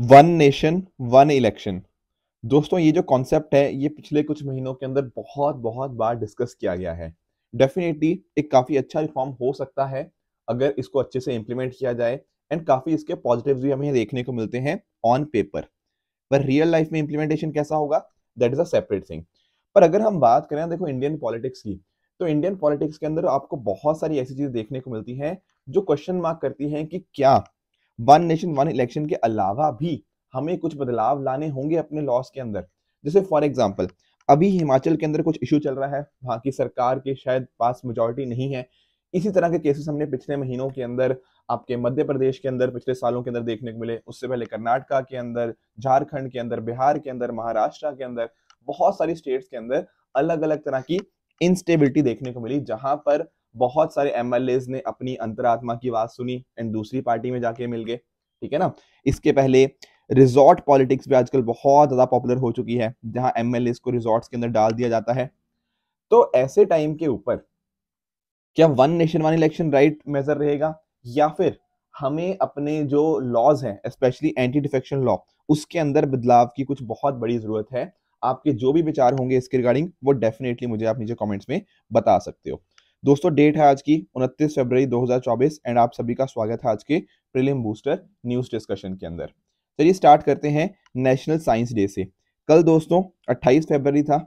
One nation one election दोस्तों ये जो कॉन्सेप्ट है ये पिछले कुछ महीनों के अंदर बहुत बहुत बार डिस्कस किया गया है डेफिनेटली एक काफ़ी अच्छा रिफॉर्म हो सकता है अगर इसको अच्छे से इम्प्लीमेंट किया जाए एंड काफ़ी इसके पॉजिटिव भी हमें देखने को मिलते हैं ऑन पेपर पर रियल लाइफ में इम्प्लीमेंटेशन कैसा होगा that is a separate thing पर अगर हम बात करें देखो इंडियन पॉलिटिक्स की तो इंडियन पॉलिटिक्स के अंदर आपको बहुत सारी ऐसी चीजें देखने को मिलती हैं जो क्वेश्चन मार्क करती हैं कि क्या वन नेशन वन इलेक्शन के अलावा भी हमें कुछ बदलाव लाने होंगे अपने लॉस के अंदर जैसे फॉर एग्जाम्पल अभी हिमाचल के अंदर कुछ इशू चल रहा है वहां की सरकार के शायद पास मेजोरिटी नहीं है इसी तरह के केसेस हमने पिछले महीनों के अंदर आपके मध्य प्रदेश के अंदर पिछले सालों के अंदर देखने को मिले उससे पहले कर्नाटका के अंदर झारखंड के अंदर बिहार के अंदर महाराष्ट्र के अंदर बहुत सारी स्टेट्स के अंदर अलग अलग तरह की इंस्टेबिलिटी देखने को मिली जहां पर बहुत सारे एम ने अपनी अंतरात्मा की बात सुनी एंड दूसरी पार्टी में जाके मिल गए ठीक है ना इसके पहले रिजॉर्ट पॉलिटिक्स भी आजकल बहुत ज्यादा पॉपुलर हो चुकी है जहां एम को रिजॉर्ट्स के अंदर डाल दिया जाता है तो ऐसे टाइम के ऊपर क्या one nation one election right measure रहेगा या फिर हमें अपने जो लॉज हैं स्पेशली एंटी डिफेक्शन लॉ उसके अंदर बदलाव की कुछ बहुत बड़ी जरूरत है आपके जो भी विचार होंगे इसके रिगार्डिंग वो डेफिनेटली मुझे आप नीचे कमेंट्स में बता सकते हो दोस्तों डेट है आज की 29 फरवरी 2024 एंड आप सभी का स्वागत है आज के प्रीलिम बूस्टर न्यूज डिस्कशन के अंदर चलिए स्टार्ट करते हैं नेशनल साइंस डे से कल दोस्तों 28 फरवरी था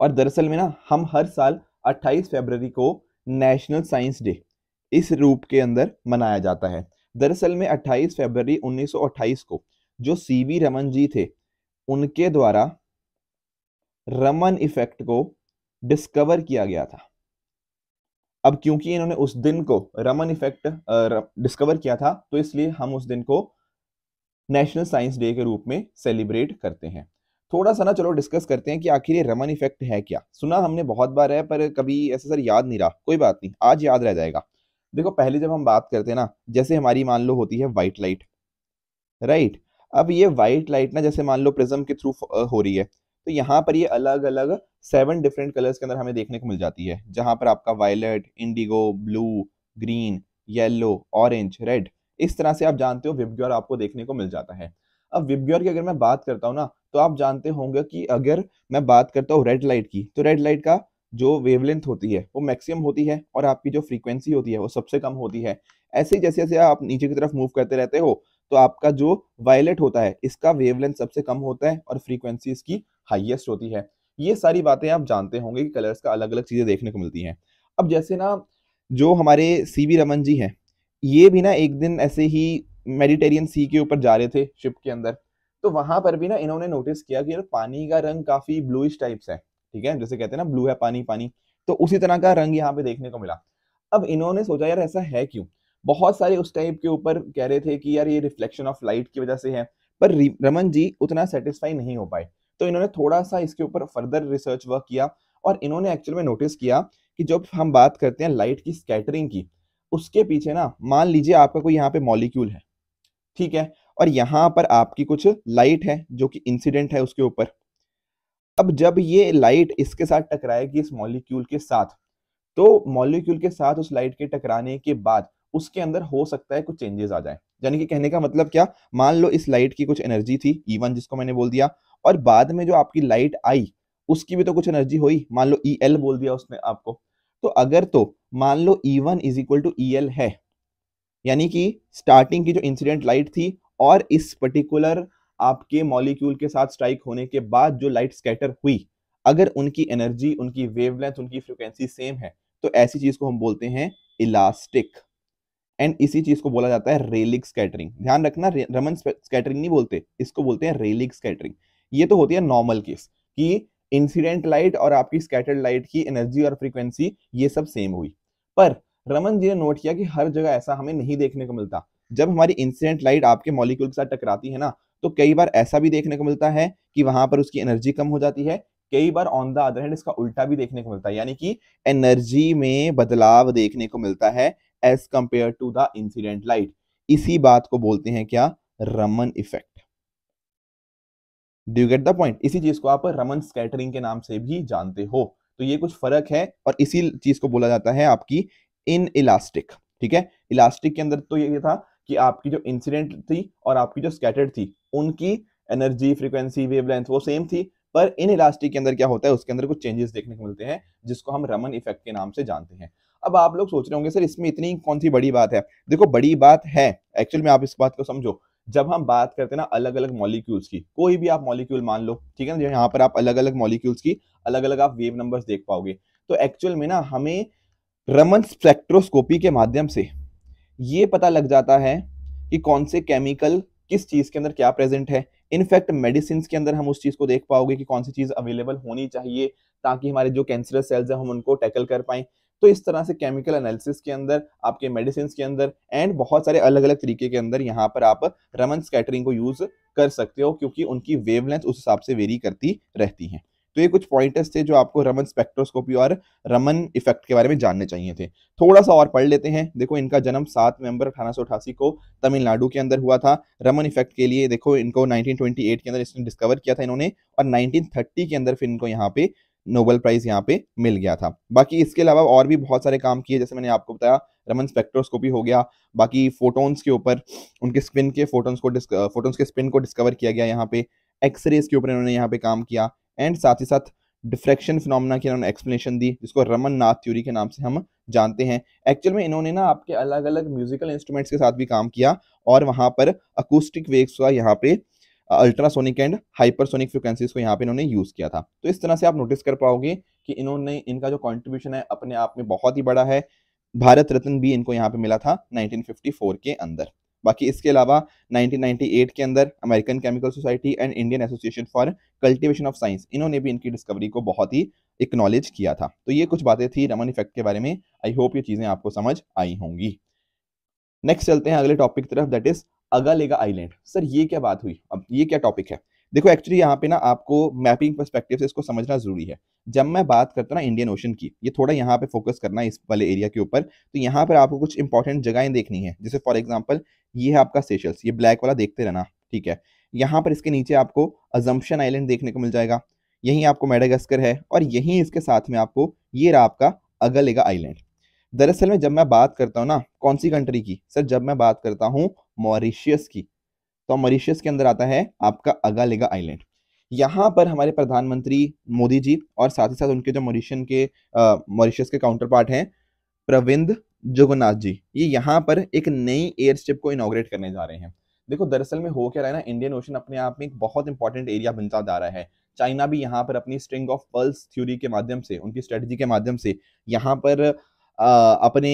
और दरअसल में ना हम हर साल 28 फरवरी को नेशनल साइंस डे इस रूप के अंदर मनाया जाता है दरअसल में 28 फरवरी 1928 को जो सी वी रमन जी थे उनके द्वारा रमन इफेक्ट को डिस्कवर किया गया था अब क्योंकि इन्होंने उस दिन को रमन इफेक्ट डिस्कवर किया था तो इसलिए हम उस दिन को नेशनल साइंस डे के रूप में सेलिब्रेट करते हैं थोड़ा सा ना चलो डिस्कस करते हैं कि आखिर ये रमन इफेक्ट है क्या सुना हमने बहुत बार है पर कभी ऐसा सर याद नहीं रहा कोई बात नहीं आज याद रह जाएगा देखो पहले जब हम बात करते हैं ना जैसे हमारी मान लो होती है वाइट लाइट राइट अब ये वाइट लाइट ना जैसे मान लो प्रिज्म के थ्रू हो रही है तो यहाँ पर ये अलग अलग सेवन डिफरेंट कलर्स के अंदर हमें देखने को मिल जाती है जहां पर आपका violet indigo blue green yellow orange red इस तरह से आप जानते हो विबग्योर आपको देखने को मिल जाता है अब विबग्योर की अगर मैं बात करता हूँ ना तो आप जानते होंगे कि अगर मैं बात करता हूँ रेड लाइट की तो रेड लाइट का जो वेवलेंथ होती है वो मैक्सिमम होती है और आपकी जो फ्रीक्वेंसी होती है वो सबसे कम होती है ऐसे ही जैसे जैसे आप नीचे की तरफ मूव करते रहते हो तो आपका जो वायलेट होता है इसका वेवलेंथ सबसे कम होता है और फ्रीक्वेंसी इसकी हाईएस्ट होती है ये सारी बातें आप जानते होंगे कि कलर्स का अलग अलग चीज़ें देखने को मिलती हैं अब जैसे ना जो हमारे सी वी रमन जी हैं ये भी ना एक दिन ऐसे ही मेडिटेरियन सी के ऊपर जा रहे थे शिप के अंदर तो वहाँ पर भी ना इन्होंने नोटिस किया कि पानी का रंग काफ़ी ब्लूइश टाइप्स है ठीक है जैसे कहते हैं ना ब्लू है पानी पानी तो उसी तरह का रंग यहाँ पे देखने को मिला अब इन्होंने सोचा यार ऐसा है क्यों बहुत सारे उस टाइप के ऊपर कह रहे थे कि यार ये रिफ्लेक्शन ऑफ लाइट की वजह से है पर रमन जी उतना सेटिस्फाई नहीं हो पाए तो इन्होंने थोड़ा सा इसके ऊपर फर्दर रिसर्च वर्क किया और इन्होंने एक्चुअल में नोटिस किया कि जब हम बात करते हैं लाइट की स्कैटरिंग की उसके पीछे ना मान लीजिए आपका कोई यहाँ पे मॉलिक्यूल है ठीक है और यहाँ पर आपकी कुछ लाइट है जो कि इंसिडेंट है उसके ऊपर अब जब ये लाइट इसके साथ टकराएगी इस मॉलिक्यूल के साथ तो मॉलिक्यूल के साथ उस लाइट के टकराने के बाद उसके अंदर हो सकता है कुछ चेंजेस आ जाए यानी कि कहने का मतलब क्या मान लो इस लाइट की कुछ एनर्जी थी ई e जिसको मैंने बोल दिया और बाद में जो आपकी लाइट आई उसकी भी तो कुछ एनर्जी हुई मान लो ई e एल बोल दिया उसने आपको तो अगर तो मान लो E one is equal to E L है यानी कि स्टार्टिंग की जो इंसिडेंट लाइट थी और इस पर्टिकुलर आपके मॉलिक्यूल के साथ स्ट्राइक होने के बाद जो लाइट स्कैटर हुई अगर उनकी एनर्जी उनकी वेवलेंथ उनकी फ्रिक्वेंसी सेम है तो ऐसी चीज को हम बोलते हैं इलास्टिक एंड इसी चीज को बोला जाता है रेलिक स्कैटरिंग ध्यान रखना रमन स्कैटरिंग नहीं बोलते इसको बोलते हैं रेलिक स्कैटरिंग ये तो होती है नॉर्मल केस कि इंसिडेंट लाइट और आपकी स्कैटर्ड लाइट की एनर्जी और फ्रीक्वेंसी ये सब सेम हुई पर रमन जी ने नोट किया कि हर जगह ऐसा हमें नहीं देखने को मिलता जब हमारी इंसिडेंट लाइट आपके मॉलिक्यूल के साथ टकराती है ना तो कई बार ऐसा भी देखने को मिलता है कि वहां पर उसकी एनर्जी कम हो जाती है कई बार ऑन द अदर हैंड इसका उल्टा भी देखने को मिलता है यानी कि एनर्जी में बदलाव देखने को मिलता है as compared to the incident light इसी बात को बोलते हैं क्या Raman effect do get the point इसी चीज को आप रमन स्कैटरिंग के नाम से भी जानते हो तो ये कुछ फर्क है और इसी चीज को बोला जाता है आपकी इन इलास्टिक ठीक है इलास्टिक के अंदर तो ये था कि आपकी जो इंसिडेंट थी और आपकी जो स्कैटर्ड थी उनकी एनर्जी फ्रीक्वेंसी वेवलेंथ वो सेम थी पर इन इलास्टिक के अंदर क्या होता है उसके अंदर कुछ चेंजेस देखने को मिलते हैं जिसको हम रमन इफेक्ट के नाम से जानते हैं अब आप लोग सोच रहे होंगे सर इसमें इतनी कौन सी बड़ी बात है देखो बड़ी बात है एक्चुअल में आप इस बात को समझो जब हम बात करते हैं ना अलग अलग मॉलिक्यूल्स की कोई भी आप मॉलिक्यूल मान लो ठीक है ना यहाँ पर आप अलग अलग मॉलिक्यूल्स की अलग अलग आप वेव नंबर्स देख पाओगे तो एक्चुअल में ना हमें रमन स्पेक्ट्रोस्कोपी के माध्यम से ये पता लग जाता है कि कौन से केमिकल किस चीज़ के अंदर क्या प्रेजेंट है इनफैक्ट मेडिसिन के अंदर हम उस चीज़ को देख पाओगे कि कौन सी चीज़ अवेलेबल होनी चाहिए ताकि हमारे जो कैंसर सेल्स हैं हम उनको टैकल कर पाए तो इस तरह से केमिकल एनालिसिस के अंदर आपके मेडिसिन के अंदर एंड बहुत सारे अलग अलग तरीके के अंदर यहाँ पर आप रमन स्कैटरिंग को यूज़ कर सकते हो क्योंकि उनकी वेवलेंथ उस हिसाब से वेरी करती रहती है तो ये कुछ पॉइंटर्स थे जो आपको रमन स्पेक्ट्रोस्कोपी और रमन इफेक्ट के बारे में जानने चाहिए थे थोड़ा सा और पढ़ लेते हैं देखो इनका जन्म सात नवंबर अठारह को तमिलनाडु के अंदर हुआ था रमन इफेक्ट के लिए देखो इनको 1928 के अंदर इसने डिस्कवर किया था इन्होंने और 1930 के अंदर फिर इनको यहाँ पे नोबेल प्राइज यहाँ पे मिल गया था बाकी इसके अलावा और भी बहुत सारे काम किए जैसे मैंने आपको बताया रमन स्पेक्ट्रोस्कोपी हो गया बाकी फोटोन्स के ऊपर उनके स्पिन के फोटोन्स को फोटोन्स के स्पिन को डिस्कवर किया गया यहाँ पे एक्सरेज के ऊपर इन्होंने यहाँ पे काम किया एंड साथ ही साथ डिफ्रेक्शन फिनोमना की इन्होंने एक्सप्लेनेशन दी जिसको रमन नाथ थ्योरी के नाम से हम जानते हैं एक्चुअल में इन्होंने ना आपके अलग अलग म्यूजिकल इंस्ट्रूमेंट्स के साथ भी काम किया और वहाँ पर अकूस्टिक वेव्स का यहाँ पे अल्ट्रासोनिक एंड हाइपरसोनिक फ्रिक्वेंसीज को यहाँ पे इन्होंने यूज़ किया था तो इस तरह से आप नोटिस कर पाओगे कि इन्होंने इनका जो कॉन्ट्रीब्यूशन है अपने आप में बहुत ही बड़ा है भारत रत्न भी इनको यहाँ पे मिला था 1954 के अंदर बाकी इसके अलावा 1998 के अंदर American Chemical Society and Indian Association for Cultivation of Science इन्होंने भी इनकी डिस्कवरी को बहुत ही इक्नॉलेज किया था तो ये कुछ बातें थी रमन इफेक्ट के बारे में आई होप ये चीज़ें आपको समझ आई होंगी नेक्स्ट चलते हैं अगले टॉपिक की तरफ दैट इज लेगा आईलैंड सर ये क्या बात हुई अब ये क्या टॉपिक है देखो एक्चुअली यहाँ पे ना आपको मैपिंग परस्पेक्टिव से इसको समझना जरूरी है जब मैं बात करता ना इंडियन ओशन की ये थोड़ा यहाँ पे फोकस करना है इस वाले एरिया के ऊपर तो यहाँ पर आपको कुछ इंपॉर्टेंट जगहें देखनी है जैसे फॉर एग्जाम्पल ये है आपका सेशल्स ये ब्लैक वाला देखते रहना ठीक है यहाँ पर इसके नीचे आपको अजम्पन आइलैंड देखने को मिल जाएगा यहीं आपको मेडागस्कर है और यहीं इसके साथ में आपको ये रहा आपका अगलेगा आइलैंड दरअसल में जब मैं बात करता हूँ ना कौन सी कंट्री की सर जब मैं बात करता हूँ मॉरिशियस की तो मॉरिशियस के अंदर आता है आपका अगालेगा आइलैंड यहाँ पर हमारे प्रधानमंत्री मोदी जी और साथ ही साथ उनके जो मॉरिशियन के मॉरिशियस के काउंटर पार्ट हैं प्रविंद जगन्नाथ जी ये यहाँ पर एक नई एयर स्टिप को इनाग्रेट करने जा रहे हैं देखो दरअसल में हो क्या रहा है ना इंडियन ओशन अपने आप में एक बहुत इंपॉर्टेंट एरिया बनता जा रहा है चाइना भी यहाँ पर अपनी स्ट्रिंग ऑफ पल्स थ्योरी के माध्यम से उनकी स्ट्रेटजी के माध्यम से यहाँ पर अपने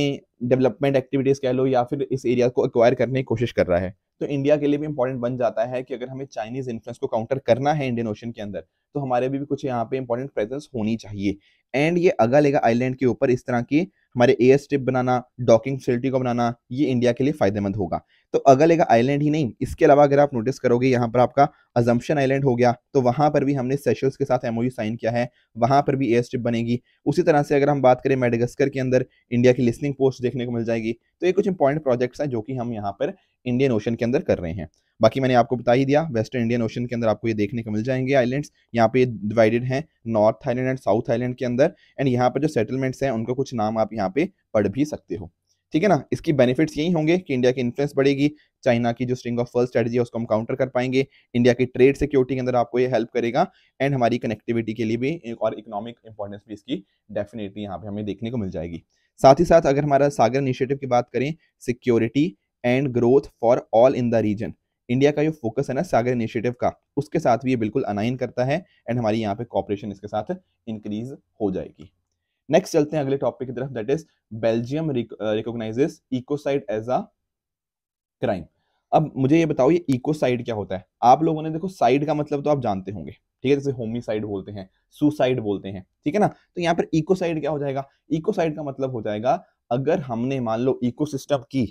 डेवलपमेंट एक्टिविटीज़ कह लो या फिर इस एरिया को एक्वायर करने की कोशिश कर रहा है तो इंडिया के लिए भी इंपॉर्टेंट बन जाता है कि अगर हमें चाइनीज़ इन्फ्लुएंस को काउंटर करना है इंडियन ओशन के अंदर तो हमारे भी, भी कुछ यहाँ पे इंपॉर्टेंट प्रेजेंस होनी चाहिए एंड ये अगा लेगा आइलैंड के ऊपर इस तरह की हमारे एयर स्ट्रिप बनाना डॉकिंग फैसिलिटी को बनाना ये इंडिया के लिए फायदेमंद होगा तो का आइलैंड ही नहीं इसके अलावा अगर आप नोटिस करोगे यहाँ पर आपका अजम्पन आइलैंड हो गया तो वहाँ पर भी हमने सेशल्स के साथ एमओयू साइन किया है वहाँ पर भी एयर स्ट्रिप बनेगी उसी तरह से अगर हम बात करें मेडगस्कर के अंदर इंडिया की लिस्निंग पोस्ट देखने को मिल जाएगी तो ये कुछ इंपॉर्टेंट प्रोजेक्ट्स हैं जो कि हम यहाँ पर इंडियन ओशन के अंदर कर रहे हैं बाकी मैंने आपको बता ही दिया वेस्टर्न इंडियन ओशन के अंदर आपको ये देखने को मिल जाएंगे आइलैंड्स यहाँ पे डिवाइडेड हैं north island and south island के अंदर एंड यहाँ पर जो सेटलमेंट्स हैं उनका कुछ नाम आप यहाँ पे पढ़ भी सकते हो ठीक है ना इसकी बेनिफिट्स यही होंगे कि इंडिया की इन्फ्लुएंस बढ़ेगी चाइना की जो स्ट्रिंग ऑफ फर्स्ट स्ट्रेटजी है उसको हम काउंटर कर पाएंगे इंडिया की ट्रेड सिक्योरिटी के अंदर आपको ये हेल्प करेगा एंड हमारी कनेक्टिविटी के लिए भी और इकोनॉमिक इंपॉर्टेंस भी इसकी डेफिनेटली यहाँ पे हमें देखने को मिल जाएगी साथ ही साथ अगर हमारा सागर इनिशिएटिव की बात करें security and growth for all in the region India का जो फोकस है ना सागर इनिशिएटिव का उसके साथ भी ये बिल्कुल अनाइन करता है एंड हमारी यहाँ पे कॉपरेशन इसके साथ इंक्रीज हो जाएगी नेक्स्ट चलते हैं अगले टॉपिक की तरफ that is Belgium recognizes ecocide as a crime अब मुझे ये बताओ ये इकोसाइड क्या होता है आप लोगों ने देखो साइड का मतलब तो आप जानते होंगे ठीक है जैसे होमिसाइड बोलते हैं सुसाइड बोलते हैं ठीक है ना तो यहाँ पर इकोसाइड क्या हो जाएगा इकोसाइड का मतलब हो जाएगा अगर हमने मान लो इकोसिस्टम की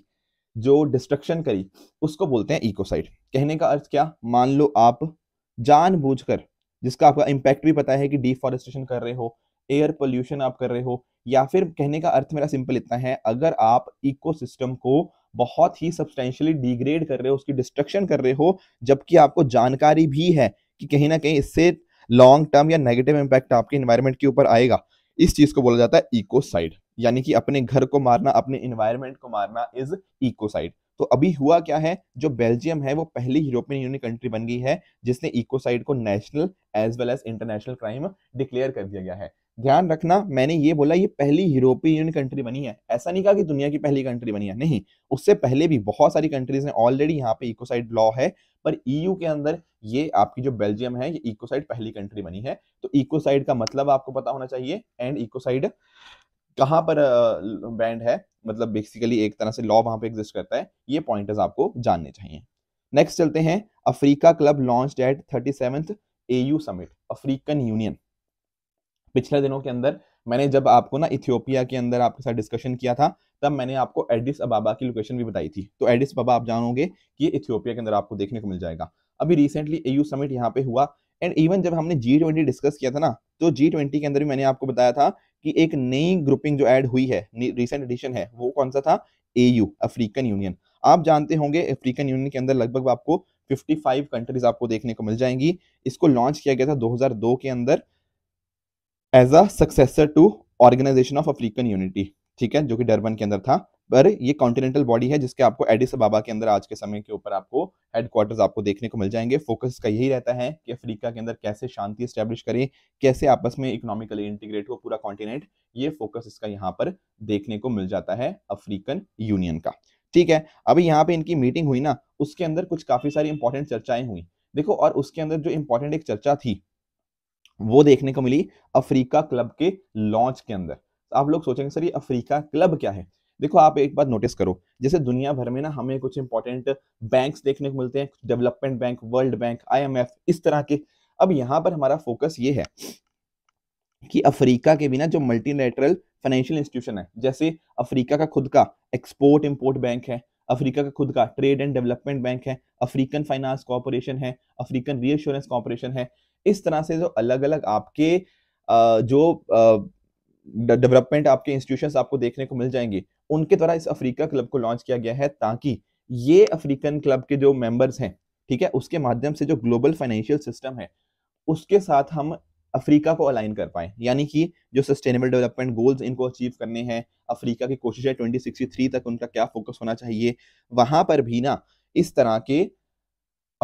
जो डिस्ट्रक्शन करी उसको बोलते हैं इकोसाइड कहने का अर्थ क्या मान लो आप जानबूझकर जिसका आपका इम्पैक्ट भी पता है कि डिफॉरेस्टेशन कर रहे हो एयर पोल्यूशन आप कर रहे हो या फिर कहने का अर्थ मेरा सिंपल इतना है अगर आप इकोसिस्टम को बहुत ही सब्सटेंशियली डिग्रेड कर रहे हो उसकी डिस्ट्रक्शन कर रहे हो जबकि आपको जानकारी भी है कि कहीं ना कहीं इससे लॉन्ग टर्म या नेगेटिव इम्पैक्ट आपके इन्वायरमेंट के ऊपर आएगा इस चीज को बोला जाता है इकोसाइड यानी कि अपने घर को मारना अपने इन्वायरमेंट को मारना इज इकोसाइड तो अभी हुआ क्या है जो बेल्जियम है वो पहली यूरोपियन यूनियन कंट्री बन गई है जिसने इकोसाइड को national as well as international crime declare कर दिया गया है ध्यान रखना मैंने ये बोला ये पहली यूरोपीय यूनियन कंट्री बनी है ऐसा नहीं कहा कि दुनिया की पहली कंट्री बनी है नहीं उससे पहले भी बहुत सारी कंट्रीज हैं ऑलरेडी यहाँ पे इकोसाइड लॉ है पर ईयू e के अंदर ये आपकी जो बेल्जियम है ये इकोसाइड पहली कंट्री बनी है तो इकोसाइड का मतलब आपको पता होना चाहिए एंड इकोसाइड कहाँ पर बैंड है मतलब बेसिकली एक तरह से लॉ वहां पे एग्जिस्ट करता है ये पॉइंटर्स आपको जानने चाहिए नेक्स्ट चलते हैं Africa club launch at thirty seventh A summit African Union पिछले दिनों के अंदर मैंने जब आपको ना इथियोपिया के अंदर आपके साथ डिस्कशन किया था तब मैंने आपको एडिस अबाबा की लोकेशन भी बताई थी तो एडिस अबाबा आप जानोगे कि इथियोपिया के अंदर आपको देखने को मिल जाएगा अभी रिसेंटली ए समिट यहाँ पे हुआ एंड इवन जब हमने जी ट्वेंटी डिस्कस किया था ना तो जी ट्वेंटी के अंदर भी मैंने आपको बताया था कि एक नई ग्रुपिंग जो ऐड हुई है रिसेंट एडिशन है वो कौन सा था ए अफ्रीकन यूनियन आप जानते होंगे अफ्रीकन यूनियन के अंदर लगभग आपको 55 कंट्रीज आपको देखने को मिल जाएंगी इसको लॉन्च किया गया था 2002 के अंदर as a successor to Organization of African Unity ठीक है जो कि डरबन के अंदर था पर ये कॉन्टिनेंटल बॉडी है जिसके आपको एडिस बाबा के अंदर आज के समय के ऊपर आपको हेडक्वार्टर्स आपको देखने को मिल जाएंगे फोकस का यही रहता है कि अफ्रीका के अंदर कैसे शांति स्टैब्लिश करें कैसे आपस में इकोनॉमिकली इंटीग्रेट हो पूरा कॉन्टिनेंट ये फोकस इसका यहाँ पर देखने को मिल जाता है अफ्रीकन यूनियन का ठीक है अभी यहाँ पे इनकी मीटिंग हुई ना उसके अंदर कुछ काफी सारी इंपॉर्टेंट चर्चाएं हुई देखो और उसके अंदर जो इंपॉर्टेंट एक चर्चा थी वो देखने को मिली अफ्रीका क्लब के लॉन्च के अंदर तो आप लोग सोचेंगे सर ये अफ्रीका क्लब क्या है देखो आप एक बात नोटिस करो जैसे दुनिया भर में ना हमें कुछ इंपॉर्टेंट बैंक्स देखने को मिलते हैं development bank world bank IMF इस तरह के अब यहाँ पर हमारा फोकस ये है कि अफ्रीका के बिना जो नेटरल फाइनेंशियल इंस्टीट्यूशन है जैसे अफ्रीका का खुद का एक्सपोर्ट इम्पोर्ट बैंक है अफ्रीका का खुद का ट्रेड एंड डेवलपमेंट बैंक है अफ्रीकन फाइनेंस कॉरपोरेशन है अफ्रीकन रीअश्योरेंस कॉरपोरेशन है इस तरह से जो अलग अलग आपके जो डेवलपमेंट आपके इंस्टीट्यूशन आपको देखने को मिल जाएंगे उनके द्वारा इस अफ्रीका क्लब को लॉन्च किया गया है ताकि ये अफ्रीकन क्लब के जो मेंबर्स हैं ठीक है उसके माध्यम से जो ग्लोबल फाइनेंशियल सिस्टम है उसके साथ हम अफ्रीका को अलाइन कर पाए यानी कि जो सस्टेनेबल डेवलपमेंट गोल्स इनको अचीव करने हैं अफ्रीका की कोशिश है 2063 तक उनका क्या फोकस होना चाहिए वहां पर भी ना इस तरह के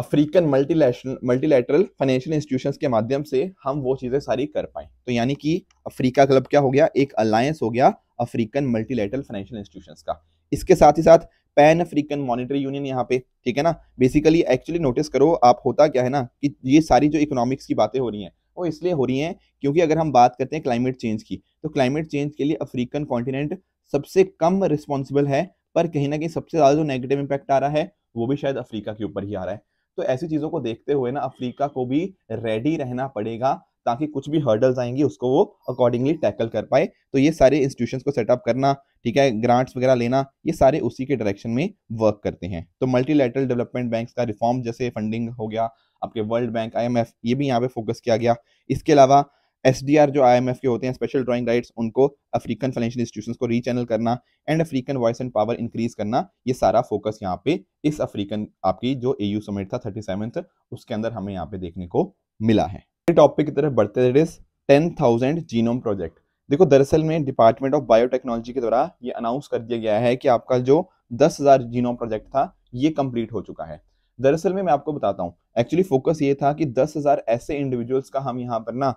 African multinational multilateral financial institutions के माध्यम से हम वो चीज़ें सारी कर पाए तो यानी कि अफ्रीका क्लब क्या हो गया एक अलायंस हो गया अफ्रीकन मल्टीलेटरल फाइनेंशियल इंस्टीट्यूशंस का इसके साथ ही साथ पैन अफ्रीकन मॉनिटरी यूनियन यहाँ पे ठीक है ना बेसिकली एक्चुअली नोटिस करो आप होता क्या है ना कि ये सारी जो इकोनॉमिक्स की बातें हो रही हैं वो इसलिए हो रही हैं क्योंकि अगर हम बात करते हैं क्लाइमेट चेंज की तो क्लाइमेट चेंज के लिए अफ्रीकन कॉन्टिनेंट सबसे कम रिस्पॉन्सिबल है पर कहीं ना कहीं सबसे ज़्यादा जो नेगेटिव इम्पैक्ट आ रहा है वो भी शायद अफ्रीका के ऊपर ही आ रहा है तो ऐसी चीज़ों को देखते हुए ना अफ्रीका को भी रेडी रहना पड़ेगा ताकि कुछ भी हर्डल्स आएंगी उसको वो अकॉर्डिंगली टैकल कर पाए तो ये सारे इंस्टीट्यूशन को सेटअप करना ठीक है ग्रांट्स वगैरह लेना ये सारे उसी के डायरेक्शन में वर्क करते हैं तो मल्टीलेटरल डेवलपमेंट बैंक का रिफॉर्म जैसे फंडिंग हो गया आपके वर्ल्ड बैंक आईएमएफ ये भी यहाँ पे फोकस किया गया इसके अलावा एस डी आर जो आई एम एफ के होते हैं स्पेशल ड्राइंग राइट्स उनको अफ्रीकन फाइनेंशियल इंस्टीट्यूशन को रीचैनल करना and African voice and power increase करना ये सारा फोकस यहाँ पे इस अफ्रीकन आपकी जो ए यू समिट था थर्टी सेवन्थ उसके अंदर हमें यहाँ पे देखने को मिला है टॉपिक की तरफ बढ़ते it is ten thousand genome project देखो दरअसल में डिपार्टमेंट ऑफ बायोटेक्नोलॉजी के द्वारा ये अनाउंस कर दिया गया है कि आपका जो दस हज़ार जीनोम प्रोजेक्ट था ये कंप्लीट हो चुका है दरअसल में मैं आपको बताता हूँ एक्चुअली फोकस ये था कि दस हज़ार ऐसे इंडिविजुअल्स का हम यहाँ पर ना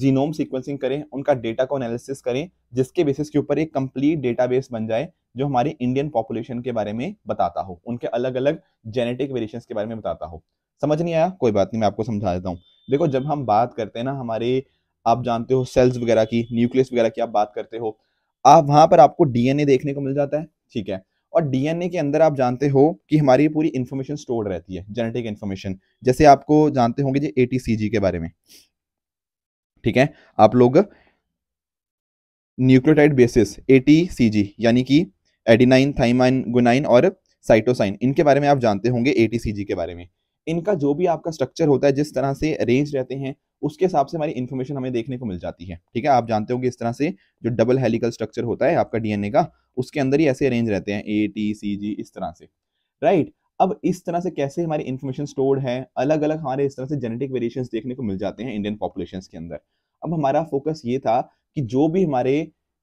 जीनोम सीक्वेंसिंग करें उनका डेटा को एनालिसिस करें जिसके बेसिस के ऊपर एक कंप्लीट डेटाबेस बन जाए जो हमारे इंडियन पॉपुलेशन के बारे में बताता हो उनके अलग अलग जेनेटिक वेरिएशन के बारे में बताता हो समझ नहीं आया कोई बात नहीं मैं आपको समझा देता हूँ देखो जब हम बात करते हैं ना हमारे आप जानते हो सेल्स वगैरह की न्यूक्लियस वगैरह की आप बात करते हो आप वहां पर आपको डीएनए देखने को मिल जाता है ठीक है और डीएनए के अंदर आप जानते हो कि हमारी पूरी इन्फॉर्मेशन स्टोर रहती है जेनेटिक इन्फॉर्मेशन जैसे आपको जानते होंगे जी ए के बारे में ठीक है आप लोग न्यूक्लियोटाइड बेसिस ए यानी कि एडीनाइन थाइमाइन गुनाइन और साइटोसाइन इनके बारे में आप जानते होंगे ए के बारे में इनका जो भी आपका स्ट्रक्चर होता है जिस तरह से अरेंज रहते हैं उसके हिसाब से हमारी इन्फॉर्मेशन हमें देखने को मिल जाती है ठीक है आप जानते होंगे इस तरह से जो डबल हेलिकल स्ट्रक्चर होता है आपका डीएनए का उसके अंदर ही ऐसे अरेंज रहते हैं ए टी सी जी इस तरह से राइट right? अब इस तरह से कैसे हमारी इन्फॉर्मेशन स्टोर्ड है अलग अलग हमारे इस तरह से जेनेटिक वेरिएशन देखने को मिल जाते हैं इंडियन पॉपुलेशन के अंदर अब हमारा फोकस ये था कि जो भी हमारे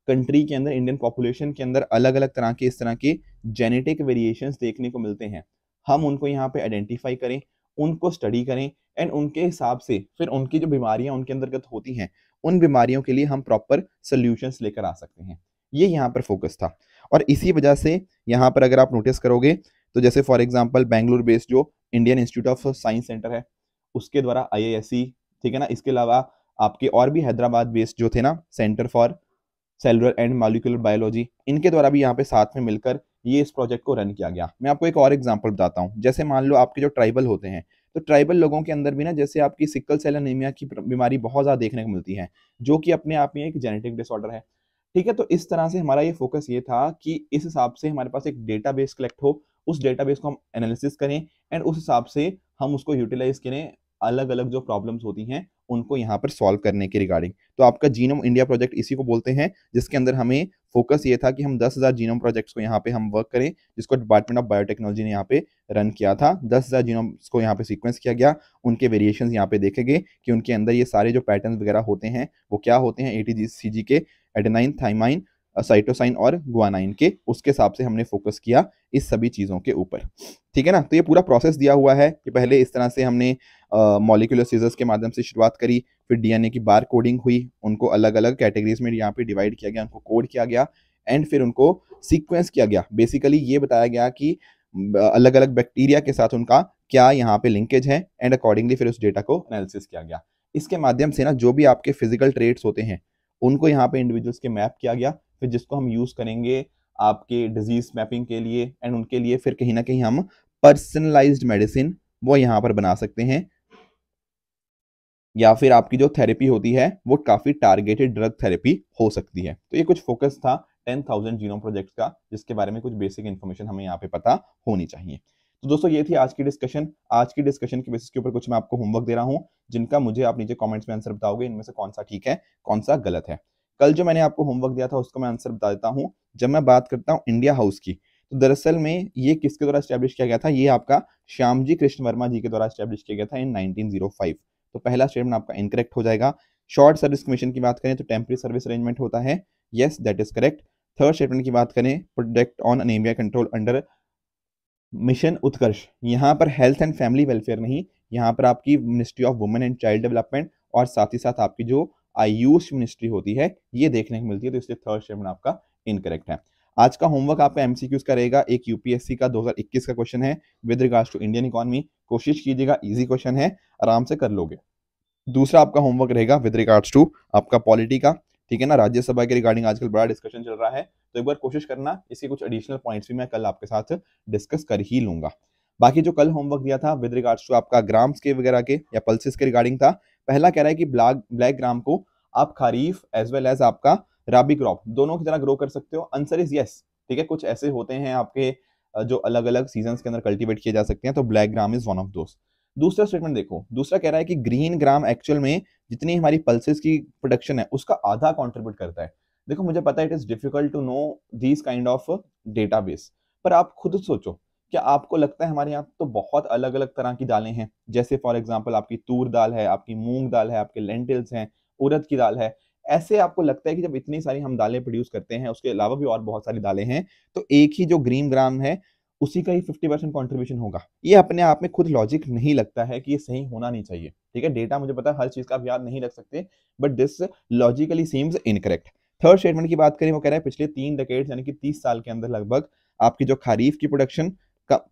कंट्री के अंदर इंडियन पॉपुलेशन के अंदर अलग अलग तरह के इस तरह के जेनेटिक वेरिएशन देखने को मिलते हैं हम उनको यहाँ पे आइडेंटिफाई करें उनको स्टडी करें एंड उनके हिसाब से फिर उनकी जो बीमारियां उनके अंतर्गत होती हैं उन बीमारियों के लिए हम प्रॉपर सोल्यूशंस लेकर आ सकते हैं ये यहाँ पर फोकस था और इसी वजह से यहाँ पर अगर आप नोटिस करोगे तो जैसे फॉर एग्जाम्पल बैंगलोर बेस्ड जो Indian Institute of Science centre है उसके द्वारा आई ठीक है ना इसके अलावा आपके और भी हैदराबाद बेस्ड जो थे ना centre for cellular and molecular biology इनके द्वारा भी यहाँ पे साथ में मिलकर ये इस प्रोजेक्ट को रन किया गया मैं आपको एक और एग्जाम्पल बताता हूँ जैसे मान लो आपके जो ट्राइबल होते हैं तो ट्राइबल लोगों के अंदर भी ना जैसे आपकी सिक्कल सेल एनीमिया की बीमारी बहुत ज़्यादा देखने को मिलती है जो कि अपने आप में एक जेनेटिक डिसऑर्डर है ठीक है तो इस तरह से हमारा ये फोकस ये था कि इस हिसाब से हमारे पास एक डेटा कलेक्ट हो उस डेटाबेस को हम एनालिसिस करें एंड उस हिसाब से हम उसको यूटिलाइज करें अलग अलग जो प्रॉब्लम्स होती हैं उनको यहाँ पर सॉल्व करने के रिगार्डिंग तो आपका जीनोम इंडिया प्रोजेक्ट इसी को बोलते हैं जिसके अंदर हमें फोकस ये था कि हम 10,000 जीनोम प्रोजेक्ट्स को यहाँ पे हम वर्क करें जिसको डिपार्टमेंट ऑफ बायोटेक्नोलॉजी ने यहाँ पे रन किया था 10,000 जीनोम्स को यहाँ पे सीक्वेंस किया गया उनके वेरिएशन यहाँ पे देखे गए कि उनके अंदर ये सारे जो पैटर्न वगैरह होते हैं वो क्या होते हैं ए टी के एडेनाइन थाइमाइन साइटोसाइन और गुआनाइन के उसके हिसाब से हमने फोकस किया इस सभी चीज़ों के ऊपर ठीक है ना तो ये पूरा प्रोसेस दिया हुआ है कि पहले इस तरह से हमने मॉलिकुलर सीजर्स के माध्यम से शुरुआत करी फिर डीएनए की बार कोडिंग हुई उनको अलग अलग कैटेगरीज में यहाँ पे डिवाइड किया गया उनको कोड किया गया एंड फिर उनको सीक्वेंस किया गया बेसिकली ये बताया गया कि अलग अलग बैक्टीरिया के साथ उनका क्या यहाँ पे लिंकेज है एंड अकॉर्डिंगली फिर उस डेटा को एनालिसिस किया गया इसके माध्यम से ना जो भी आपके फिजिकल ट्रेड्स होते हैं उनको यहाँ पे इंडिविजुअल्स के मैप किया गया फिर जिसको हम यूज़ करेंगे आपके डिजीज़ मैपिंग के लिए एंड उनके लिए फिर कहीं ना कहीं हम पर्सनलाइज्ड मेडिसिन वो यहाँ पर बना सकते हैं या फिर आपकी जो थेरेपी होती है वो काफ़ी टारगेटेड ड्रग थेरेपी हो सकती है तो ये कुछ फोकस था टेन थाउजेंड जीनोम प्रोजेक्ट का जिसके बारे में कुछ बेसिक इन्फॉर्मेशन हमें यहाँ पे पता होनी चाहिए तो दोस्तों ये थी आज की डिस्कशन आज की डिस्कशन के बेसिस के ऊपर कुछ मैं आपको होमवर्क दे रहा हूँ जिनका मुझे आप नीचे कॉमेंट्स में आंसर बताओगे इनमें से कौन सा ठीक है कौन सा गलत है कल जो मैंने आपको होमवर्क दिया था उसको मैं आंसर बता देता हूँ जब मैं बात करता हूँ इंडिया हाउस की तो दरअसल में ये किसके द्वारा स्टैब्लिश किया गया था ये आपका श्याम जी कृष्ण वर्मा जी के द्वारा स्टैब्लिश किया गया था इन 1905 तो पहला स्टेटमेंट आपका इनकरेक्ट हो जाएगा शॉर्ट सर्विस कमीशन की बात करें तो टेम्प्री सर्विस अरेंजमेंट होता है yes that is correct third statement की बात करें product on anaemia control under mission Utkarsh यहाँ पर हेल्थ एंड फैमिली वेलफेयर नहीं यहाँ पर आपकी ministry of women and child development और साथ ही साथ आपकी जो आयुष मिनिस्ट्री होती है ये देखने को मिलती है तो इसलिए थर्ड स्टेटमेंट आपका इनकरेक्ट है आज का होमवर्क आपका एमसीक्यूज का रहेगा एक यूपीएससी का 2021 का क्वेश्चन है with regards to Indian economy कोशिश कीजिएगा इजी क्वेश्चन है आराम से कर लोगे दूसरा आपका होमवर्क रहेगा विद रिगार्ड्स टू आपका पॉलिटी का ठीक है ना राज्यसभा के रिगार्डिंग आजकल बड़ा डिस्कशन चल रहा है तो एक बार कोशिश करना इसके कुछ एडिशनल पॉइंट्स भी मैं कल आपके साथ डिस्कस कर ही लूंगा बाकी जो कल होमवर्क दिया था विद रिगार्ड्स टू आपका ग्राम्स के वगैरह के या पल्सिस के रिगार्डिंग था पहला कह रहा है कि ब्लैक ब्लैक ग्राम को आप खरीफ एज वेल एज आपका राबी क्रॉप दोनों की तरह ग्रो कर सकते हो आंसर इज यस ठीक है कुछ ऐसे होते हैं आपके जो अलग अलग सीजन के अंदर कल्टीवेट किए जा सकते हैं तो black gram is one of दोस्त दूसरा स्टेटमेंट देखो दूसरा कह रहा है कि ग्रीन ग्राम एक्चुअल में जितनी हमारी पल्सेस की प्रोडक्शन है उसका आधा कॉन्ट्रीब्यूट करता है देखो मुझे पता है it is difficult to know this kind of database पर आप खुद सोचो क्या आपको लगता है हमारे यहाँ तो बहुत अलग अलग तरह की दालें हैं जैसे फॉर एग्जाम्पल आपकी तूर दाल है आपकी मूंग दाल है आपके लेंटिल्स हैं उड़द की दाल है ऐसे आपको लगता है कि जब इतनी सारी हम दालें प्रोड्यूस करते हैं उसके अलावा भी और बहुत सारी दालें हैं तो एक ही जो ग्रीन ग्राम है उसी का ही फिफ्टी परसेंट कॉन्ट्रीब्यूशन होगा ये अपने आप में खुद लॉजिक नहीं लगता है कि ये सही होना नहीं चाहिए ठीक है डेटा मुझे पता है हर चीज़ का आप याद नहीं रख सकते but this logically seems incorrect third statement की बात करें वो कह रहे हैं पिछले तीन डकेट यानी कि तीस साल के अंदर लगभग आपकी जो खरीफ की प्रोडक्शन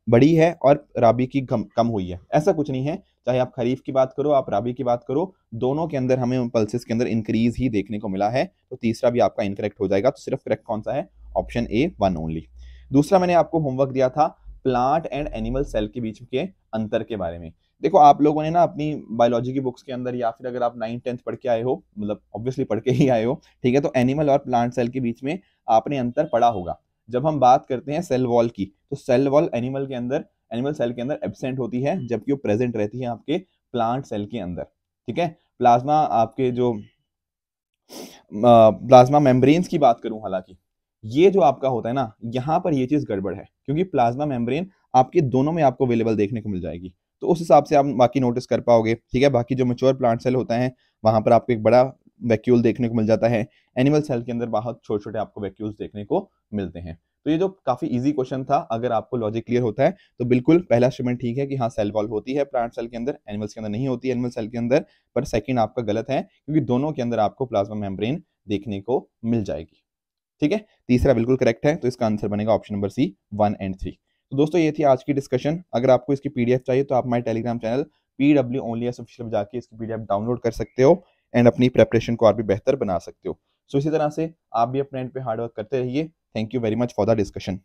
बड़ी है और राबी की कम कम हुई है ऐसा कुछ नहीं है चाहे आप खरीफ की बात करो आप राबी की बात करो दोनों के अंदर हमें पल्सिस के अंदर इंक्रीज ही देखने को मिला है तो तीसरा भी आपका इनकरेक्ट हो जाएगा तो सिर्फ करेक्ट कौन सा है ऑप्शन ए वन ओनली दूसरा मैंने आपको होमवर्क दिया था प्लांट एंड एनिमल सेल के बीच के अंतर के बारे में देखो आप लोगों ने ना अपनी बायोलॉजी की बुक्स के अंदर या फिर अगर आप नाइन टेंथ पढ़ के आए हो मतलब ऑब्वियसली पढ़ के ही आए हो ठीक है तो एनिमल और प्लांट सेल के बीच में आपने अंतर पढ़ा होगा जब हम बात करते हैं सेल वॉल की तो सेल वॉल एनिमल के अंदर एनिमल सेल के अंदर एबसेंट होती है हम्म। जबकि वो प्रेजेंट रहती है आपके प्लांट सेल के अंदर ठीक है प्लाज्मा आपके जो प्लाज्मा मेम्ब्रेन्स की बात करूं हालांकि ये जो आपका होता है ना यहाँ पर ये चीज़ गड़बड़ है क्योंकि प्लाज्मा मेम्ब्रेन आपके दोनों में आपको अवेलेबल देखने को मिल जाएगी तो उस हिसाब से आप बाकी नोटिस कर पाओगे ठीक है बाकी जो मेच्योर प्लांट सेल होता है वहां पर आपको एक बड़ा वैक्यूल देखने को मिल जाता है एनिमल सेल के अंदर बहुत छोटे छोटे आपको वैक्यूल्स देखने को मिलते हैं तो ये जो काफी इजी क्वेश्चन था अगर आपको लॉजिक क्लियर होता है तो बिल्कुल पहला स्टेटमेंट ठीक है कि हाँ सेल वॉल होती है प्लांट सेल के अंदर एनिमल्स के अंदर नहीं होती एनिमल सेल के अंदर पर सेकंड आपका गलत है क्योंकि दोनों के अंदर आपको प्लाज्मा मेम्ब्रेन देखने को मिल जाएगी ठीक है तीसरा बिल्कुल करेक्ट है तो इसका आंसर बनेगा option number C one and three तो दोस्तों ये थी आज की डिस्कशन अगर आपको इसकी पीडीएफ चाहिए तो आप हमारे Telegram channel P W only S official जाके इसकी पीडीएफ डाउनलोड कर सकते हो एंड अपनी प्रेपरेशन को और भी बेहतर बना सकते हो सो so, इसी तरह से आप भी अपने एंड पे हार्ड वर्क करते रहिए thank you very much for the discussion